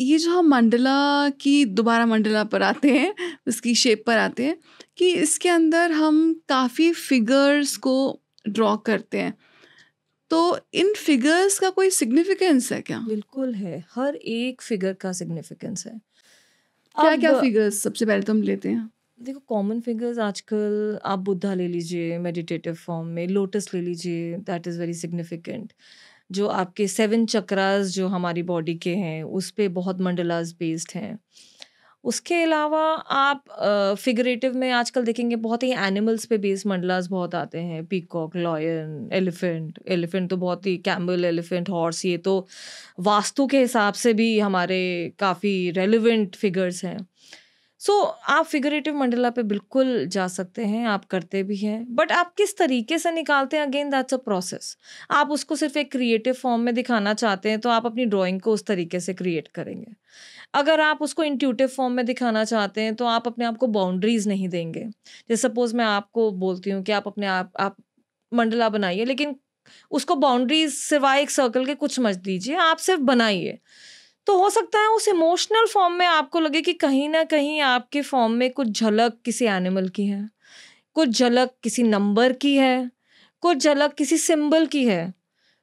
ये जो हम मंडला की दोबारा मंडला पर आते हैं उसकी शेप पर आते हैं कि इसके अंदर हम काफ़ी फिगर्स को ड्रॉ करते हैं तो इन फिगर्स का कोई सिग्निफिकेंस है क्या बिल्कुल है हर एक फिगर का सिग्निफिकेंस है क्या क्या फिगर्स सबसे पहले तो हम लेते हैं देखो कॉमन फिगर्स आजकल आप बुद्धा ले लीजिए मेडिटेटिव फॉर्म में लोटस ले लीजिए दैट इज़ वेरी सिग्निफिकेंट जो आपके सेवन चक्रास जो हमारी बॉडी के हैं उस पर बहुत मंडलाज बेस्ड हैं उसके अलावा आप फिगरेटिव में आजकल देखेंगे बहुत ही एनिमल्स पे बेस्ड मंडलाज बहुत आते हैं पीकॉक लॉयन एलिफेंट एलिफेंट तो बहुत ही कैम्बल एलिफेंट हॉर्स ये तो वास्तु के हिसाब से भी हमारे काफ़ी रेलिवेंट फिगर्स हैं सो so, आप फिगरेटिव मंडला पे बिल्कुल जा सकते हैं आप करते भी हैं बट आप किस तरीके से निकालते हैं अगेन दैट्स अ प्रोसेस आप उसको सिर्फ एक क्रिएटिव फॉर्म में दिखाना चाहते हैं तो आप अपनी ड्राइंग को उस तरीके से क्रिएट करेंगे अगर आप उसको इंट्यूटिव फॉर्म में दिखाना चाहते हैं तो आप अपने आप को बाउंड्रीज नहीं देंगे जैसे सपोज मैं आपको बोलती हूँ कि आप अपने आप आप मंडला बनाइए लेकिन उसको बाउंड्रीज सिवाय एक सर्कल के कुछ मत दीजिए आप सिर्फ बनाइए तो हो सकता है उस इमोशनल फॉर्म में आपको लगे कि कहीं ना कहीं आपके फॉर्म में कुछ झलक किसी एनिमल की है कुछ झलक किसी नंबर की है कुछ झलक किसी सिंबल की है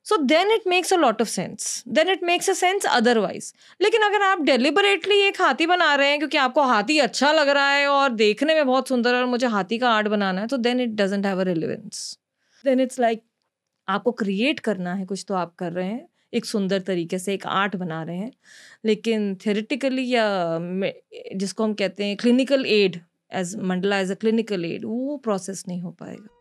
so then it makes a lot of sense then it makes a sense otherwise लेकिन अगर आप डेलिबरेटली एक हाथी बना रहे हैं क्योंकि आपको हाथी अच्छा लग रहा है और देखने में बहुत सुंदर है और मुझे हाथी का आर्ट बनाना है तो then it doesn't have a relevance then it's like आपको क्रिएट करना है कुछ तो आप कर रहे हैं एक सुंदर तरीके से एक आर्ट बना रहे हैं लेकिन थेरेटिकली या जिसको हम कहते हैं clinical aid as mandala as a clinical aid वो प्रोसेस नहीं हो पाएगा